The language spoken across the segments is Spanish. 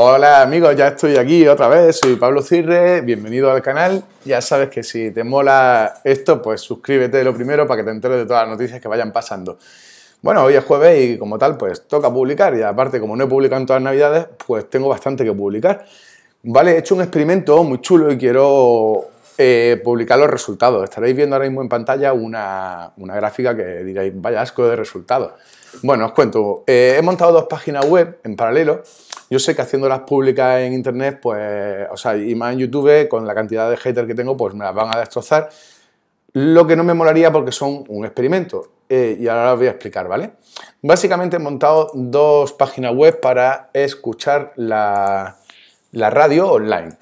Hola amigos, ya estoy aquí otra vez, soy Pablo Cirre, bienvenido al canal. Ya sabes que si te mola esto, pues suscríbete lo primero para que te enteres de todas las noticias que vayan pasando. Bueno, hoy es jueves y como tal, pues toca publicar y aparte como no he publicado en todas las navidades, pues tengo bastante que publicar. Vale, he hecho un experimento muy chulo y quiero eh, publicar los resultados. Estaréis viendo ahora mismo en pantalla una, gráfica que diréis, vaya asco de resultados. Bueno, os cuento, eh, he montado dos páginas web en paralelo yo sé que haciéndolas públicas en internet, pues, o sea, y más en YouTube, con la cantidad de haters que tengo, pues me las van a destrozar. Lo que no me molaría porque son un experimento. Eh, y ahora os voy a explicar, ¿vale? Básicamente he montado dos páginas web para escuchar la, radio online.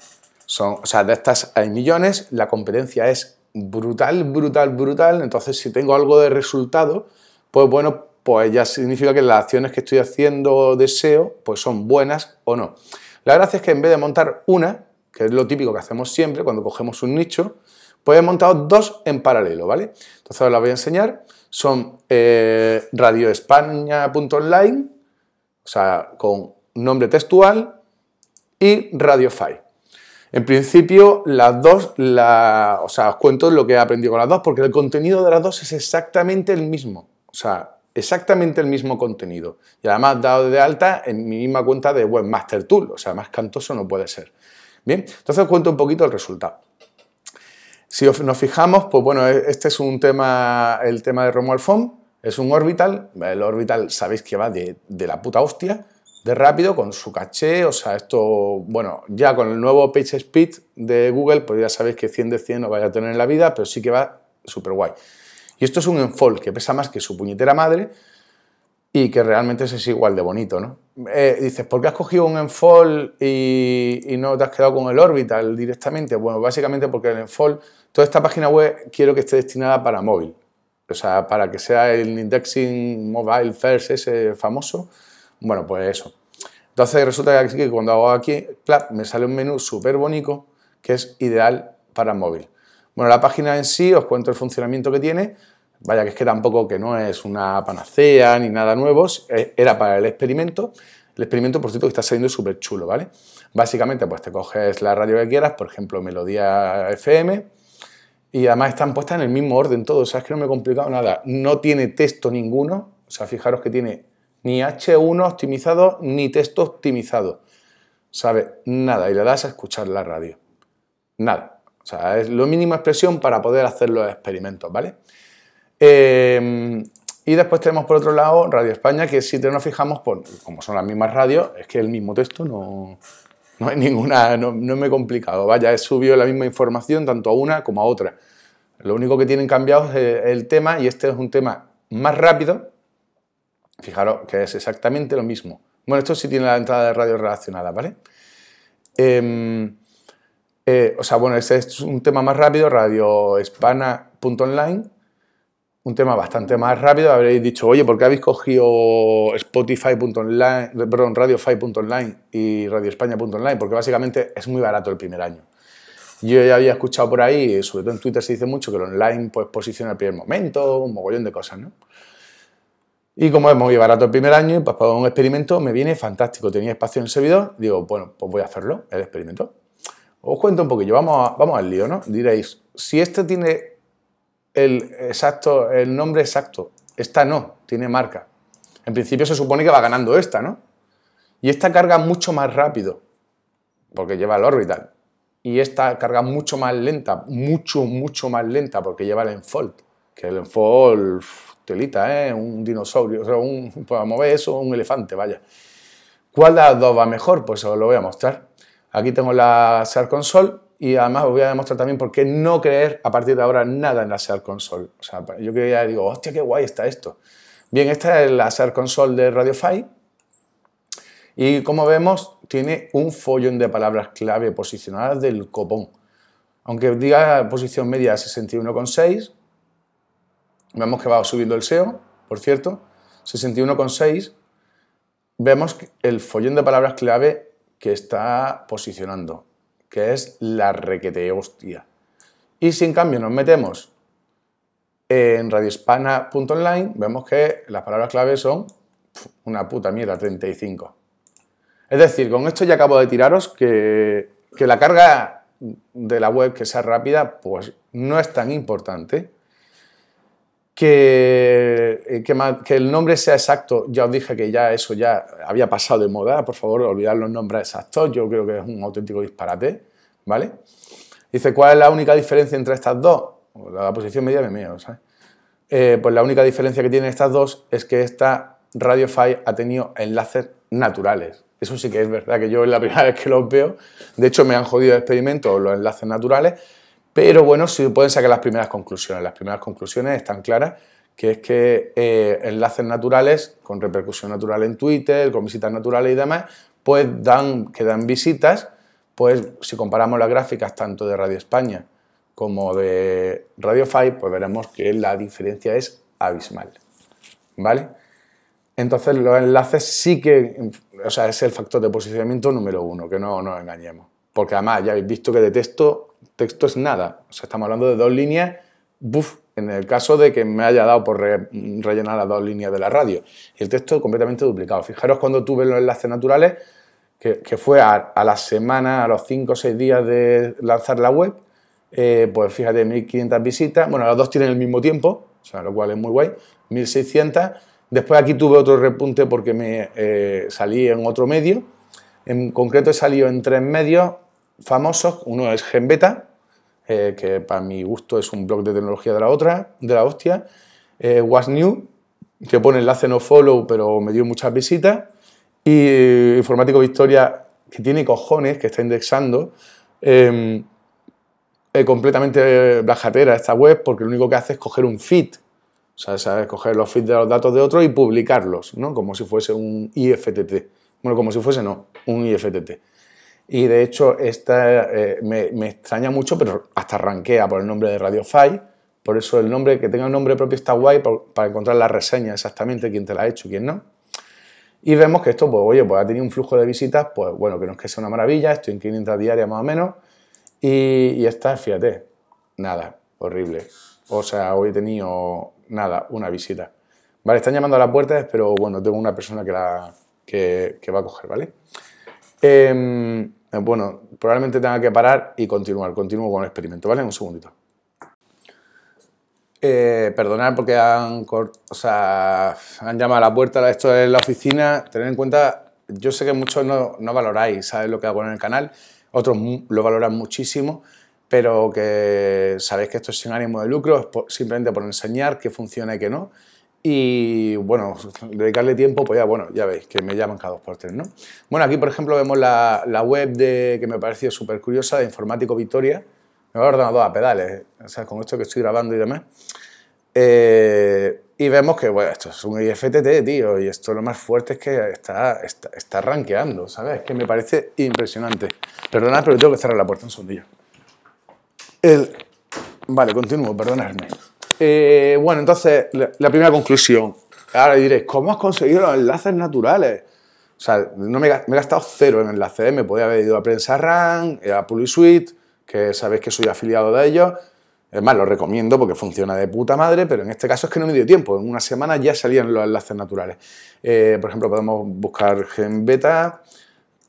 Son, o sea, de estas hay millones, la competencia es brutal, brutal, brutal. Entonces, si tengo algo de resultado, pues bueno, pues ya significa que las acciones que estoy haciendo deseo, pues son buenas o no. La gracia es que en vez de montar una, que es lo típico que hacemos siempre cuando cogemos un nicho, pues he montado dos en paralelo, ¿vale? Entonces os las voy a enseñar. Son eh, radioespaña.online, o sea, con nombre textual, y Radiofy. En principio, las dos, la, o sea, os cuento lo que he aprendido con las dos, porque el contenido de las dos es exactamente el mismo. O sea, exactamente el mismo contenido. Y además dado de alta en mi misma cuenta de Webmaster Tool, o sea, más cantoso no puede ser. Bien, entonces os cuento un poquito el resultado. Si nos fijamos, pues bueno, e, este es un tema, el tema de Romuald Fon, es un orbital, el orbital sabéis que va de, de la puta hostia, de rápido con su caché, o sea, esto, bueno, ya con el nuevo page speed de Google, pues ya sabéis que 100 de 100 no vaya a tener en la vida, pero sí que va súper guay. Y esto es un enfold que pesa más que su puñetera madre y que realmente es igual de bonito, ¿no? Eh, dices, ¿por qué has cogido un enfold y, no te has quedado con el Orbital directamente? Bueno, básicamente porque el enfold, toda esta página web quiero que esté destinada para móvil. O sea, para que sea el indexing mobile first ese famoso. Bueno, pues eso. Entonces resulta que cuando hago aquí, me sale un menú súper bonito que es ideal para móvil. Bueno, la página en sí, os cuento el funcionamiento que tiene. Vaya que es que tampoco que no es una panacea ni nada nuevo, eh, era para el experimento. El experimento, por cierto, que está saliendo súper chulo, ¿vale? Básicamente, pues te coges la radio que quieras, por ejemplo, Melodía FM, y además están puestas en el mismo orden todo, Sabes que no me he complicado nada. No tiene texto ninguno, o sea, fijaros que tiene ni H1 optimizado ni texto optimizado, ¿sabes? Nada, y le das a escuchar la radio. Nada, o sea, es lo mínima expresión para poder hacer los experimentos, ¿vale? Em, y después tenemos por otro lado Radio España, que si te nos fijamos, como son las mismas radios, es que el mismo texto no, no hay ninguna, no, me complicado. Vaya, he subido la misma información tanto a una como a otra. Lo único que tienen cambiado es el tema y este es un tema más rápido. Fijaros que es exactamente lo mismo. Bueno, esto sí tiene la entrada de radio relacionada, ¿vale? Em, eh, o sea, bueno, este es un tema más rápido, radioespana.online un tema bastante más rápido, habréis dicho, oye, ¿por qué habéis cogido Spotify.online, perdón, online y RadioEspaña.online? Porque básicamente es muy barato el primer año. Yo ya había escuchado por ahí, sobre todo en Twitter se dice mucho que el online pues posiciona el primer momento, un mogollón de cosas, ¿no? Y como es muy barato el primer año, pues para un experimento me viene fantástico. Tenía espacio en el servidor, digo, bueno, pues voy a hacerlo, el experimento. Os cuento un poquillo, vamos, vamos al lío, ¿no? Diréis, si este tiene el, exacto, el nombre exacto. Esta no, tiene marca. En principio se supone que va ganando esta, ¿no? Y esta carga mucho más rápido, porque lleva el orbital. Y esta carga mucho más lenta, mucho, mucho más lenta, porque lleva el enfold. Que el enfold, telita, ¿eh? Un dinosaurio, o un, para pues mover eso, un elefante, vaya. ¿Cuál de las dos va mejor? Pues os lo voy a mostrar. Aquí tengo la SAR Console y además os voy a demostrar también por qué no creer a partir de ahora nada en la Search Console. O sea, yo quería ya digo, hostia, qué guay está esto. Bien, esta es la Search Console de Radiofy y como vemos tiene un follón de palabras clave posicionadas del copón. Aunque diga posición media 61,6, vemos que va subiendo el SEO, por cierto, 61,6, vemos el follón de palabras clave que está posicionando que es la requete hostia. Y si en cambio nos metemos en radiohispana.online, vemos que las palabras clave son una puta mierda, 35. Es decir, con esto ya acabo de tiraros que, que la carga de la web que sea rápida, pues no es tan importante que, eh, que, el nombre sea exacto, ya os dije que ya eso ya había pasado de moda, por favor, olvidad los nombres exactos, yo creo que es un auténtico disparate, ¿vale? Dice, ¿cuál es la única diferencia entre estas dos? Pues la posición media me mío, ¿sabes? Eh, pues la única diferencia que tienen estas dos es que esta RadioFi ha tenido enlaces naturales. Eso sí que es verdad, que yo es la primera vez que los veo. De hecho, me han jodido de experimentos los enlaces naturales, pero bueno, si pueden sacar las primeras conclusiones. Las primeras conclusiones están claras, que es que eh, enlaces naturales, con repercusión natural en Twitter, con visitas naturales y demás, pues dan, que dan visitas, pues si comparamos las gráficas tanto de Radio España como de Radio Five, pues veremos que la diferencia es abismal. ¿Vale? Entonces los enlaces sí que, o sea, es el factor de posicionamiento número uno, que no nos engañemos porque además ya habéis visto que de texto, texto es nada. O sea, estamos hablando de dos líneas, en el caso de que me haya dado por rellenar las dos líneas de la radio. Y el texto completamente duplicado. Fijaros cuando tuve los enlaces naturales, que, fue a, la semana, a los cinco o seis días de lanzar la web, eh, pues fíjate, 1500 visitas. Bueno, las dos tienen el mismo tiempo, o sea, lo cual es muy guay, 1600. Después aquí tuve otro repunte porque me eh, salí en otro medio. En concreto he salido en tres medios, famosos, uno es GenBeta, eh, que para mi gusto es un blog de tecnología de la otra, de la hostia, eh, New, que pone enlace no follow, pero me dio muchas visitas, y eh, Informático Victoria, que tiene cojones, que está indexando, em, eh, completamente blajatera esta web, porque lo único que hace es coger un feed, o sea, sabes, coger los feeds de los datos de otro y publicarlos, ¿no? Como si fuese un IFTT. Bueno, como si fuese no, un IFTT. Y de hecho, esta eh, me, extraña mucho, pero hasta rankea por el nombre de Radio RadioFi. Por eso el nombre, que tenga un nombre propio está guay para encontrar la reseña exactamente, quién te la ha hecho, y quién no. Y vemos que esto, pues oye, pues ha tenido un flujo de visitas, pues bueno, que no es que sea una maravilla, estoy en 500 diarias más o menos. Y, esta, fíjate, nada, horrible. O sea, hoy he tenido, nada, una visita. Vale, están llamando a las puertas, pero bueno, tengo una persona que, la, que, va a coger, ¿vale? Em, eh, bueno, probablemente tenga que parar y continuar, continúo con el experimento, ¿vale? Un segundito. Eh, perdonad porque han, o han llamado a la puerta, esto es la oficina, tened en cuenta, yo sé que muchos no, valoráis, ¿sabéis lo que hago en el canal? Otros lo valoran muchísimo, pero que sabéis que esto es sin ánimo de lucro, es simplemente por enseñar qué funciona y qué no. Y bueno, dedicarle tiempo, pues ya, bueno, ya veis que me llaman cada dos por tres, ¿no? Bueno, aquí por ejemplo vemos la, la web de, que me pareció súper curiosa de Informático Victoria. Me va ordenado a pedales, o sea, con esto que estoy grabando y demás. Eh, y vemos que, bueno, esto es un IFTT, tío, y esto lo más fuerte es que está, está, rankeando, ¿sabes? que me parece impresionante. Perdonad, pero tengo que cerrar la puerta un segundillo. El... Vale, continúo, perdonadme. Eh, bueno, entonces, la, primera conclusión. Ahora diréis, ¿cómo has conseguido los enlaces naturales? O sea, no me, he gastado cero en enlaces. Me podía haber ido a Prensa RAN, eh, a PuliSuite, que sabéis que soy afiliado de ellos. Es más, lo recomiendo porque funciona de puta madre, pero en este caso es que no me dio tiempo. En una semana ya salían los enlaces naturales. Eh, por ejemplo, podemos buscar Gen Beta.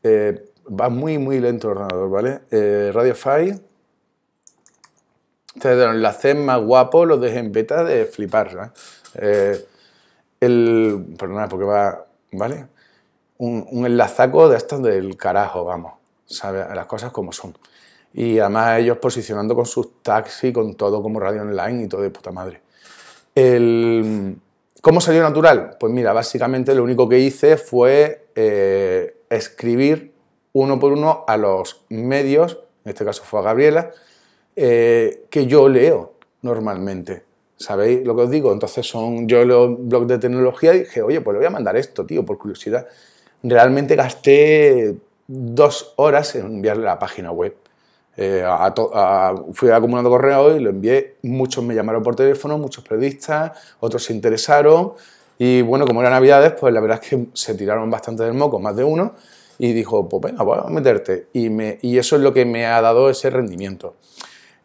va muy, muy lento el ordenador, ¿vale? Eh, de lo enlaces más guapo, lo dejé en beta de flipar. Eh, el, perdona, porque va, ¿vale? Un, enlazaco de estos del carajo, vamos, ¿sabes? Las cosas como son. Y además ellos posicionando con sus taxis con todo como radio online y todo de puta madre. El, ¿Cómo salió natural? Pues mira, básicamente lo único que hice fue eh, escribir uno por uno a los medios, en este caso fue a Gabriela, eh, que yo leo normalmente. ¿Sabéis lo que os digo? Entonces son, yo leo blogs de tecnología y dije, oye, pues le voy a mandar esto, tío, por curiosidad. Realmente gasté dos horas en enviarle la página web. Eh, a a, fui acumulando correo y lo envié, muchos me llamaron por teléfono, muchos periodistas, otros se interesaron y bueno, como era Navidades, pues la verdad es que se tiraron bastante del moco, más de uno, y dijo, pues venga, voy a meterte. Y, me, y eso es lo que me ha dado ese rendimiento.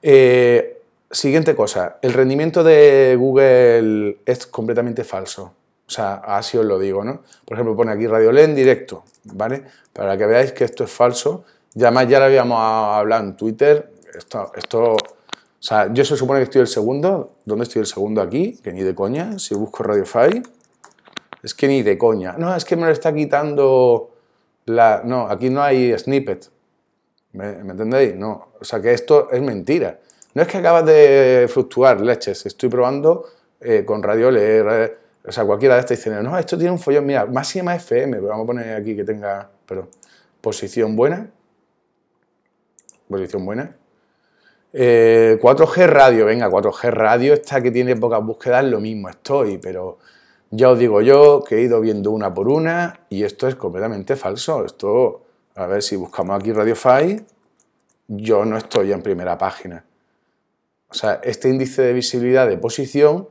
Eh, siguiente cosa, el rendimiento de Google es completamente falso. O sea, así os lo digo, ¿no? Por ejemplo, pone aquí RadioLen directo, ¿vale? Para que veáis que esto es falso. Y además ya lo habíamos hablado en Twitter. Esto, esto, o sea, yo se supone que estoy el segundo. ¿Dónde estoy el segundo aquí? Que ni de coña. Si busco Radio RadioFi, es que ni de coña. No, es que me lo está quitando la... No, aquí no hay snippet. ¿Me, entendéis? No. O sea que esto es mentira. No es que acabas de fluctuar leches, estoy probando eh, con Radio radio, eh, o sea, cualquiera de estas dicen, no, esto tiene un follón, mira, máxima FM, vamos a poner aquí que tenga, perdón, posición buena, posición buena, 4G eh, radio, venga, 4G radio, esta que tiene pocas búsquedas, lo mismo estoy, pero ya os digo yo que he ido viendo una por una y esto es completamente falso, esto a ver, si buscamos aquí Radiofy, yo no estoy en primera página. O sea, este índice de visibilidad de posición,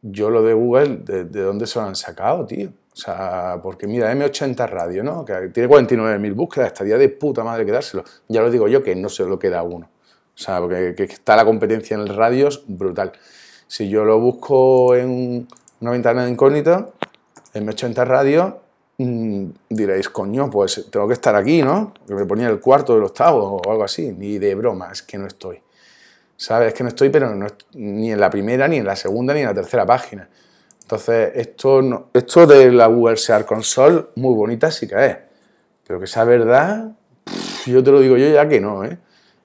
yo lo de Google, ¿de, dónde se lo han sacado, tío? O sea, porque mira, M80 Radio, ¿no? Que tiene 49.000 búsquedas, estaría de puta madre quedárselo. Ya lo digo yo que no se lo queda uno. O sea, porque está la competencia en el radio es brutal. Si yo lo busco en una ventana de incógnito M80 Radio, Mm, diréis, coño, pues tengo que estar aquí, ¿no? Que me ponía el cuarto del octavo o algo así, ni de broma, es que no estoy. ¿Sabes? Es que no estoy, pero no ni en la primera, ni en la segunda, ni en la tercera página. Entonces, esto, esto de la Google Console, muy bonita sí que es. Pero que sea verdad, yo te lo digo yo ya que no, ¿eh?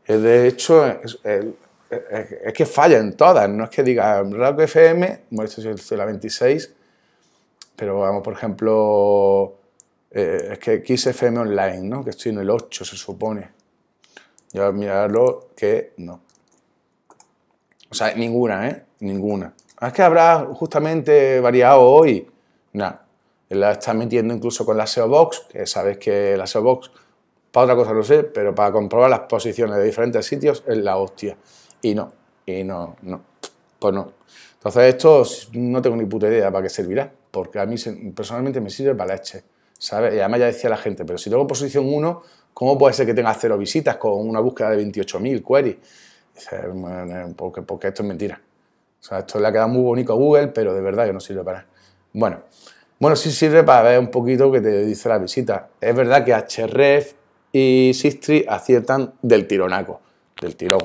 De hecho, es, es, que fallan todas, no es que diga Rock FM, bueno, pues esto es la 26, pero vamos, por ejemplo, eh, es que XFM Online, ¿no? que estoy en el 8 se supone. Yo mirarlo que no. O sea, ninguna, ¿eh? Ninguna. Ah, es que habrá justamente variado hoy. Nada. La está metiendo incluso con la SEO que sabes que la SEO Box, para otra cosa no sé, pero para comprobar las posiciones de diferentes sitios es la hostia. Y no, y no, no. Pues no. Entonces esto no tengo ni puta idea para qué servirá porque a mí personalmente me sirve para la sabe Y además ya decía la gente, pero si tengo posición 1, ¿cómo puede ser que tenga cero visitas con una búsqueda de 28.000 queries? Dice, eh, porque, esto es mentira. O sea, esto le ha quedado muy bonito a Google, pero de verdad que no sirve para... Bueno, bueno, sí sirve para ver un poquito qué te dice la visita. Es verdad que HRF y Sistri aciertan del tironaco, del tirón,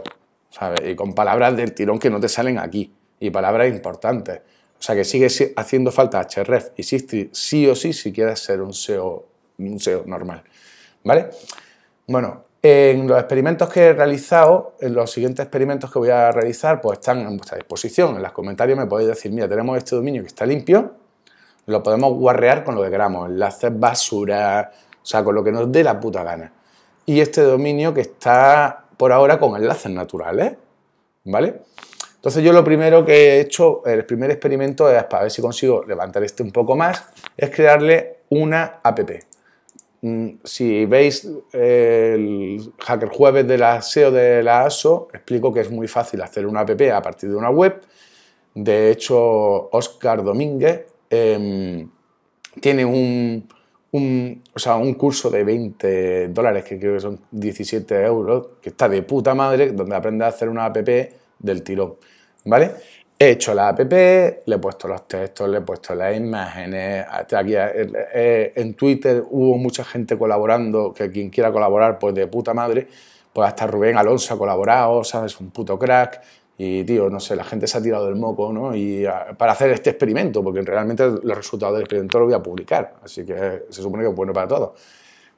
Y con palabras del tirón que no te salen aquí, y palabras importantes. O sea que sigue haciendo falta href y Sistri sí o sí si quieres ser un SEO, un SEO normal. ¿Vale? Bueno, en los experimentos que he realizado, en los siguientes experimentos que voy a realizar, pues están a vuestra disposición. En los comentarios me podéis decir, mira, tenemos este dominio que está limpio, lo podemos guarrear con lo que queramos, enlaces basura, o sea, con lo que nos dé la puta gana. Y este dominio que está por ahora con enlaces naturales, ¿vale? Entonces yo lo primero que he hecho, el primer experimento es, para ver si consigo levantar este un poco más, es crearle una app. Mm, si veis el Hacker Jueves de la SEO de la ASO, explico que es muy fácil hacer una app a partir de una web. De hecho, Oscar Domínguez em, tiene un, un curso de 20 dólares, que creo que son 17 euros, que está de puta madre, donde aprende a hacer una app del tirón. ¿vale? He hecho la app, le he puesto los textos, le he puesto las imágenes. aquí, eh, eh, en Twitter hubo mucha gente colaborando, que quien quiera colaborar, pues de puta madre. Pues hasta Rubén Alonso ha colaborado, ¿sabes? Un puto crack. Y, tío, no sé, la gente se ha tirado del moco, ¿no? Y ah, para hacer este experimento, porque realmente los resultados del experimento los voy a publicar. Así que se supone que es bueno para todos.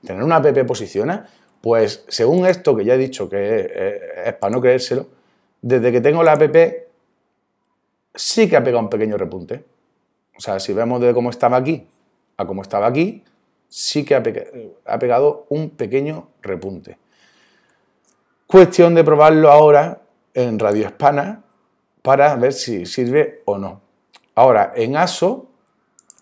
Tener una app posiciona, pues según esto que ya he dicho que eh, es para no creérselo, desde que tengo la app sí que ha pegado un pequeño repunte. O sea, si vemos de cómo estaba aquí a cómo estaba aquí, sí que ha, pegado un pequeño repunte. Cuestión de probarlo ahora en Radio Hispana para ver si sirve o no. Ahora, en ASO,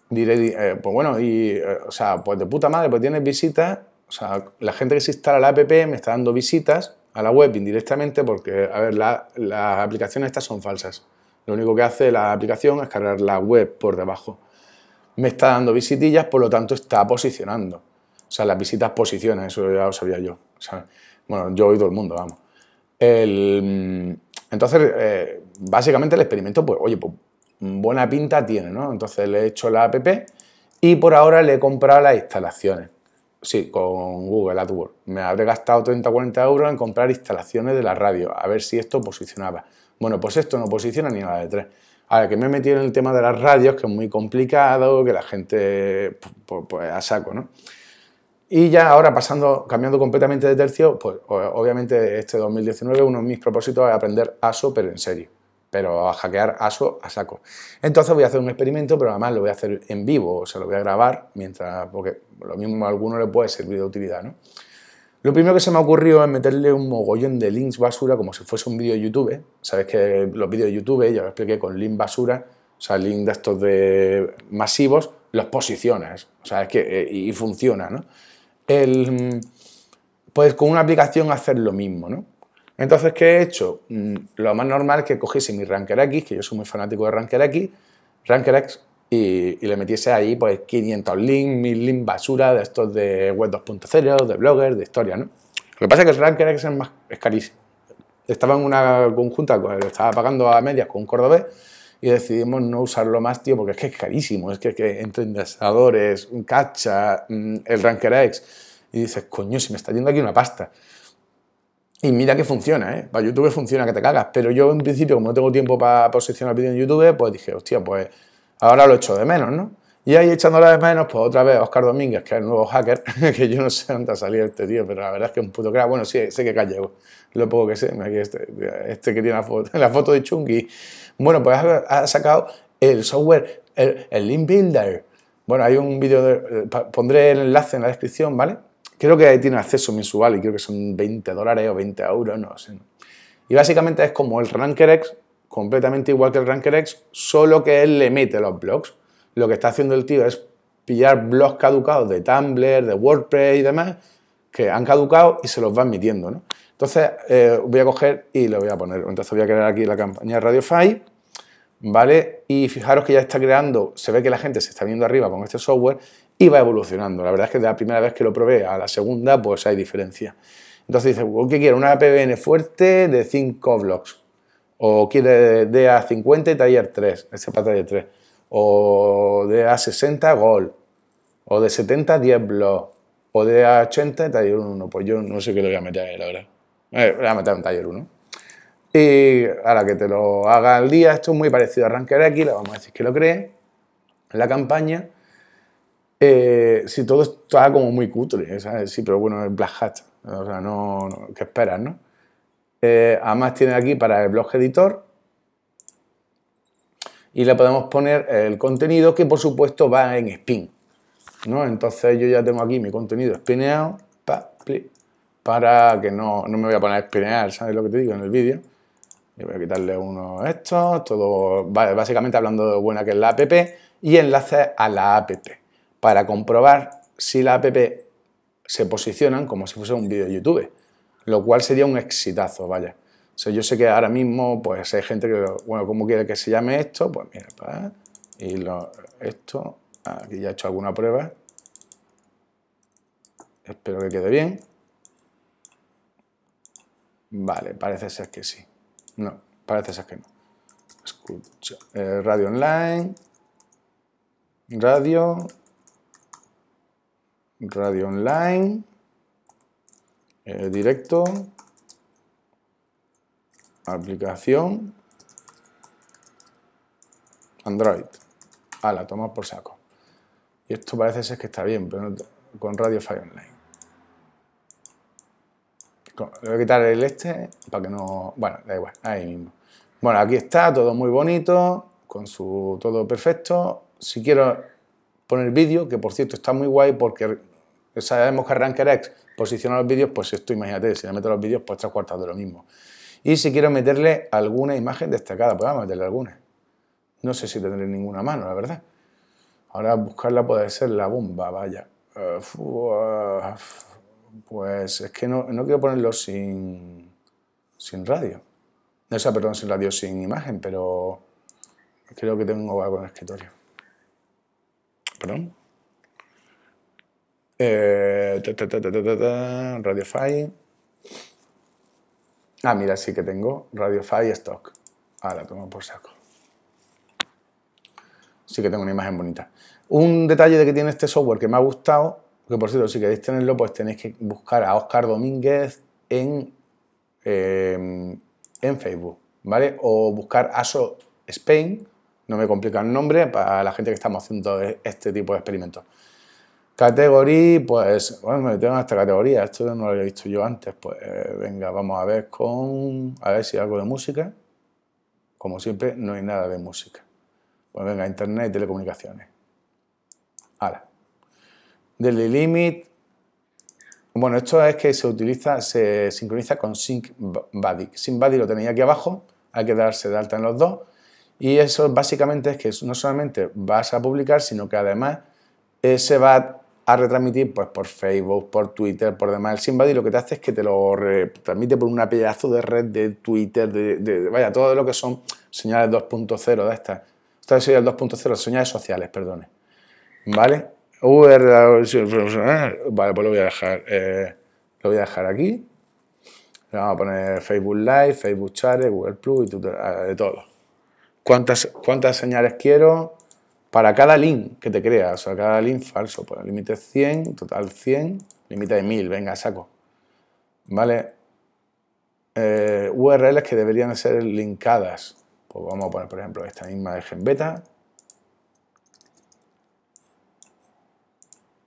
diré, eh, pues bueno, y, eh, o sea, pues de puta madre, pues tienes visitas, o sea, la gente que se instala la app me está dando visitas a la web indirectamente porque, a ver, las aplicaciones estas son falsas. Lo único que hace la aplicación es cargar la web por debajo. Me está dando visitillas, por lo tanto está posicionando. O sea, las visitas posicionan, eso ya lo sabía yo. bueno, yo y todo el mundo, vamos. Mm, entonces, eh, básicamente el experimento, pues, oye, pues, buena pinta tiene, ¿no? Entonces le he hecho la app y por ahora le he comprado las instalaciones. Sí, con Google AdWords. Me habré gastado 30 o 40 euros en comprar instalaciones de la radio, a ver si esto posicionaba. Bueno, pues esto no posiciona ni la de tres. Ahora que me he metido en el tema de las radios, que es muy complicado, que la gente pues, a saco, ¿no? Y ya ahora pasando, cambiando completamente de tercio, pues obviamente este 2019 uno de mis propósitos es aprender ASO, pero en serio. Pero a hackear ASO a saco. Entonces voy a hacer un experimento, pero además lo voy a hacer en vivo, o sea, lo voy a grabar mientras, porque lo mismo a alguno le puede servir de utilidad, ¿no? Lo primero que se me ha ocurrido es meterle un mogollón de links basura como si fuese un vídeo de YouTube. ¿eh? Sabes que los vídeos de YouTube, ¿eh? ya lo expliqué, con link basura, o sea, links de estos de masivos, los posicionas. O sea, es que eh, y funciona, ¿no? El, pues con una aplicación hacer lo mismo, ¿no? Entonces, ¿qué he hecho? Mm, lo más normal es que cogiese mi Ranker que yo soy muy fanático de Ranker X, y, le metiese ahí pues 500 links, 1000 links basura de estos de web 2.0, de bloggers, de historia, ¿no? Lo que pasa es que Ranker es, más, es carísimo. Estaba en una conjunta, pues, lo estaba pagando a medias con un cordobés y decidimos no usarlo más, tío, porque es que es carísimo, es que, entre indexadores, un cacha, mm, el Ranker X, y dices, coño, si me está yendo aquí una pasta. Y mira que funciona, ¿eh? Para YouTube funciona que te cagas, pero yo en principio, como no tengo tiempo para posicionar vídeos en YouTube, pues dije, hostia, pues ahora lo echo de menos, ¿no? Y ahí echándola de menos, pues otra vez Oscar Domínguez, que es el nuevo hacker, que yo no sé dónde ha salido este tío, pero la verdad es que es un puto crack. Bueno, sí, sé que callego, lo poco que sé, este, este, que tiene la foto, la foto de Chunky. Bueno, pues ha, sacado el software, el, Link Builder. Bueno, hay un vídeo, de, eh, pondré el enlace en la descripción, ¿vale? Creo que tiene acceso mensual y creo que son 20 dólares o 20 euros, no sé. Y básicamente es como el Ranker completamente igual que el Ranker solo que él le mete los blogs. Lo que está haciendo el tío es pillar blogs caducados de Tumblr, de WordPress y demás, que han caducado y se los va admitiendo Entonces eh, voy a coger y lo voy a poner. Entonces voy a crear aquí la campaña Radiofy, ¿vale? Y fijaros que ya está creando, se ve que la gente se está viendo arriba con este software y va evolucionando. La verdad es que de la primera vez que lo probé a la segunda, pues hay diferencia. Entonces dice, ¿qué quiero? Una PBN fuerte de 5 blogs. O quiere DA50 y taller 3, ese para taller 3. O DA60 gol. O de 70 10 blog. O DA80 taller 1. Pues yo no sé qué le voy a meter ahora. él ahora. Eh, voy a meter un taller 1. Y ahora que te lo haga al día, esto es muy parecido a Ranker aquí, le vamos a decir que lo cree. En la campaña. Eh, si todo está como muy cutre, ¿sabes? Sí, pero bueno, es Black Hat. O sea, no, ¿qué esperas, no? Eh, además tiene aquí para el blog editor y le podemos poner el contenido que por supuesto va en spin. ¿no? Entonces yo ya tengo aquí mi contenido espineado para que no, no, me voy a poner a espinear, ¿sabes lo que te digo en el vídeo? voy a quitarle uno de estos, todo básicamente hablando de buena que es la app y enlaces a la app para comprobar si la app se posicionan como si fuese un vídeo de YouTube lo cual sería un exitazo, vaya. yo sé que ahora mismo pues hay gente que, bueno, ¿cómo quiere que se llame esto? Pues mira, y esto, aquí ya he hecho alguna prueba. Espero que quede bien. Vale, parece ser que sí. No, parece ser que no. Escucha, eh, radio online, radio, radio online. Eh, directo, aplicación, Android. la toma por saco. Y esto parece ser que está bien, pero con Radio Fire Online. le voy a quitar el este para que no... Bueno, da igual, ahí mismo. Bueno, aquí está, todo muy bonito, con su todo perfecto. Si quiero poner vídeo, que por cierto está muy guay porque sabemos que X posiciono los vídeos, pues esto, imagínate, si le meto los vídeos, pues tres cuartos de lo mismo. Y si quiero meterle alguna imagen destacada, pues vamos a meterle alguna. No sé si tendré ninguna mano, la verdad. Ahora buscarla puede ser la bomba, vaya. Eh, ah, pues es que no, no, quiero ponerlo sin, sin radio. No sé, perdón, sin radio, sin imagen, pero creo que tengo algo en el escritorio. ¿Perdón? Eh, Radiofy. Ah, mira, sí que tengo Radiofy Stock. Ahora la tomo por saco. Sí que tengo una imagen bonita. Un detalle de que tiene este software que me ha gustado, que por cierto, si queréis tenerlo, pues tenéis que buscar a Oscar Domínguez en, em, en Facebook, ¿vale? O buscar ASO Spain, no me complica el nombre, para la gente que estamos haciendo este tipo de experimentos. Categoría, pues, bueno, me tengo esta categoría, esto no lo había visto yo antes, pues eh, venga, vamos a ver con, a ver si hay algo de música. Como siempre, no hay nada de música. Pues venga, internet y telecomunicaciones. Ahora, del Limit. Bueno, esto es que se utiliza, se sincroniza con Sync Buddy. lo tenéis aquí abajo, hay que darse de alta en los dos. Y eso básicamente es que no solamente vas a publicar, sino que además se va a retransmitir pues, por Facebook, por Twitter, por demás. El Y lo que te hace es que te lo retransmite por una pedazo de red de Twitter, de, vaya, todo lo que son señales 2.0 de estas. Esto sería el 2.0, señales sociales, perdone. ¿Vale? Uber, vale, pues lo voy a dejar. Eh, lo voy a dejar aquí. Le vamos a poner Facebook Live, Facebook Chat, Google Plus y eh, de todo. ¿Cuántas, ¿Cuántas señales quiero? para cada link que te creas, o sea, cada link falso, pues límite 100, total 100, límite de 1000, venga, saco. ¿Vale? Eh, URLs que deberían ser linkadas. Pues vamos a poner, por ejemplo, esta misma de GenBeta.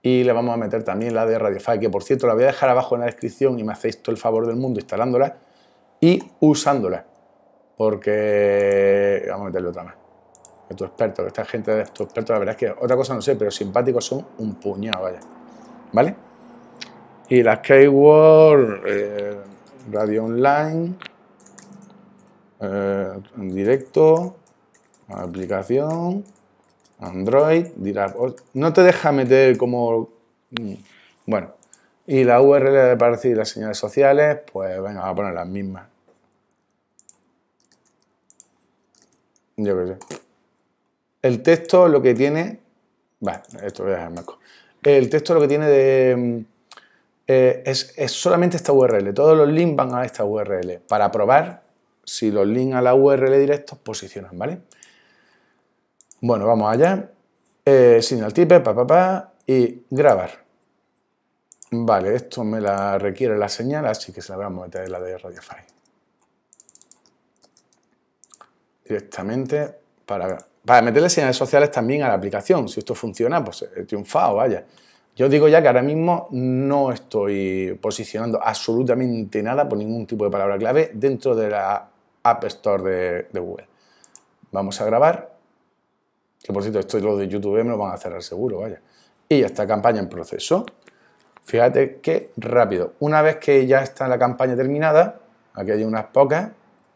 Y le vamos a meter también la de Radiofy, que por cierto la voy a dejar abajo en la descripción y me hacéis todo el favor del mundo instalándola y usándola. Porque... Vamos a meterle otra más estos tu experto, esta gente de estos experto, la verdad es que otra cosa no sé, pero simpáticos son un puñado, vaya. ¿Vale? Y las keyword, eh, radio online, eh, en directo, aplicación, Android, dirá oh, no te deja meter como... Mm, bueno, y la URL de aparecer y las señales sociales, pues venga, vamos a poner las mismas. Yo qué sé. El texto lo que tiene. Bueno, esto voy a dejar marco. El texto lo que tiene de. Mm, eh, es, solamente esta URL. Todos los links van a esta URL para probar si los links a la URL directos posicionan, ¿vale? Bueno, vamos allá. Eh, signal tipe pa, pa, y grabar. Vale, esto me la requiere la señal, así que se la vamos a meter en la de Radiofy. Directamente para para meterle señales sociales también a la aplicación. Si esto funciona, pues he eh, triunfado, vaya. Yo digo ya que ahora mismo no estoy posicionando absolutamente nada por ningún tipo de palabra clave dentro de la App Store de, Google. Vamos a grabar. Que por cierto, esto lo de YouTube me lo van a cerrar seguro, vaya. Y ya está, campaña en proceso. Fíjate qué rápido. Una vez que ya está la campaña terminada, aquí hay unas pocas,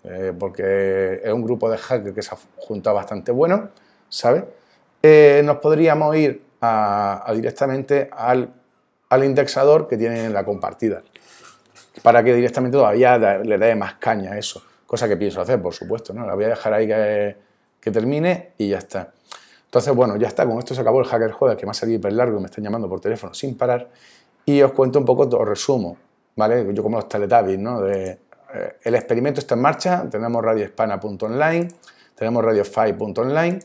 eh, porque es un grupo de hackers que se ha juntado bastante bueno, ¿sabes? Eh, nos podríamos ir a, directamente al, indexador que tiene la compartida, para que directamente todavía le dé más caña a eso, cosa que pienso hacer, por supuesto, ¿no? La voy a dejar ahí que, termine y ya está. Entonces, bueno, ya está, con esto se acabó el Hacker Joder, que me ha salido hiper largo, me están llamando por teléfono sin parar, y os cuento un poco, os resumo, ¿vale? Yo como los teletubbies, ¿no? De, eh, el experimento está en marcha, tenemos radiohispana.online, tenemos radiofy.online.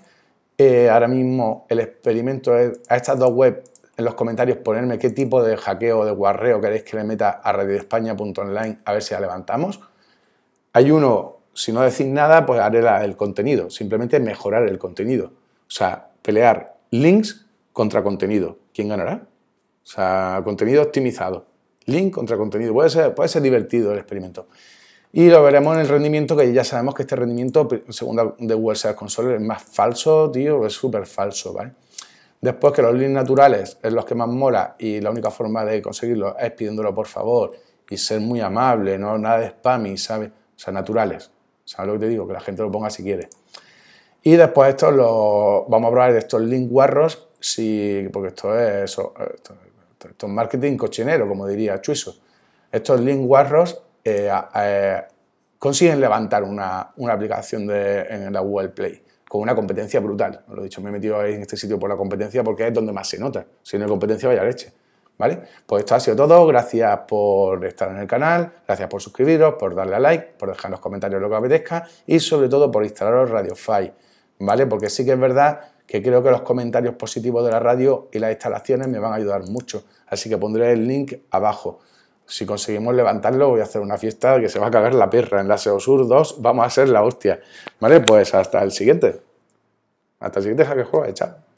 Eh, ahora mismo el experimento es a estas dos webs en los comentarios ponerme qué tipo de hackeo o de guarreo queréis que le meta a RadioEspana.online a ver si la levantamos. Hay uno, si no decís nada, pues haré el contenido, simplemente mejorar el contenido. O sea, pelear links contra contenido. ¿Quién ganará? O sea, contenido optimizado. Link contra contenido. puede ser divertido el experimento. Y lo veremos en el rendimiento, que ya sabemos que este rendimiento, según de Google Search Console, es más falso, tío, es súper falso, ¿vale? Después que los links naturales es los que más mola y la única forma de conseguirlo es pidiéndolo por favor y ser muy amable, no nada de y ¿sabes? O sea, naturales. ¿Sabes lo que te digo? Que la gente lo ponga si quiere. Y después estos lo. vamos a probar estos links guarros, si, porque esto es esto, es marketing cochinero, como diría Chuiso. Estos links guarros eh, consiguen levantar una, aplicación en la Google Play con una competencia brutal. Os lo he dicho, me he metido en este sitio por la competencia porque es donde más se nota. Si no hay competencia, vaya leche. ¿Vale? Pues esto ha sido todo. Gracias por estar en el canal, gracias por suscribiros, por darle a like, por dejar en los comentarios lo que apetezca y sobre todo por instalaros RadioFi, ¿vale? Porque sí que es verdad que creo que los comentarios positivos de la radio y las instalaciones me van a ayudar mucho. Así que pondré el link abajo si conseguimos levantarlo, voy a hacer una fiesta que se va a cagar la perra. En la SEO Sur 2 vamos a ser la hostia. ¿Vale? Pues hasta el siguiente. Hasta el siguiente que juega, chao.